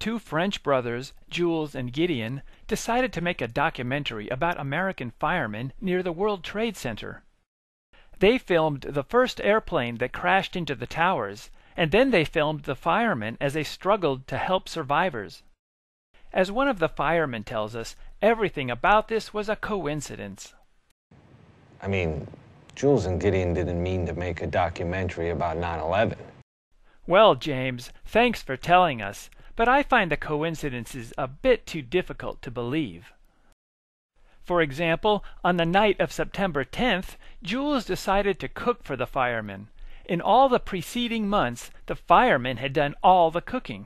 two French brothers, Jules and Gideon, decided to make a documentary about American firemen near the World Trade Center. They filmed the first airplane that crashed into the towers, and then they filmed the firemen as they struggled to help survivors. As one of the firemen tells us, everything about this was a coincidence. I mean, Jules and Gideon didn't mean to make a documentary about 9 11. Well, James, thanks for telling us but I find the coincidences a bit too difficult to believe. For example, on the night of September 10th, Jules decided to cook for the firemen. In all the preceding months, the firemen had done all the cooking.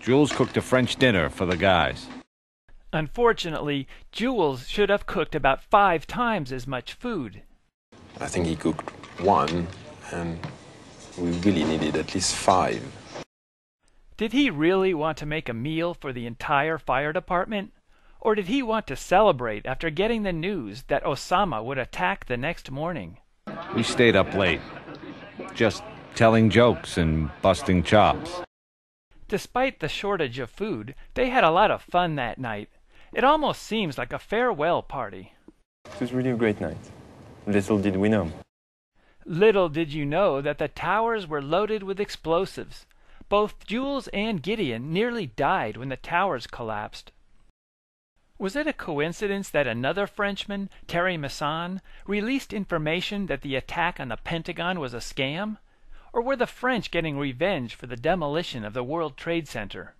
Jules cooked a French dinner for the guys. Unfortunately, Jules should have cooked about five times as much food. I think he cooked one, and we really needed at least five. Did he really want to make a meal for the entire fire department? Or did he want to celebrate after getting the news that Osama would attack the next morning? We stayed up late, just telling jokes and busting chops. Despite the shortage of food, they had a lot of fun that night. It almost seems like a farewell party. It was really a great night. Little did we know. Little did you know that the towers were loaded with explosives. Both Jules and Gideon nearly died when the towers collapsed. Was it a coincidence that another Frenchman, Terry Masson, released information that the attack on the Pentagon was a scam? Or were the French getting revenge for the demolition of the World Trade Center?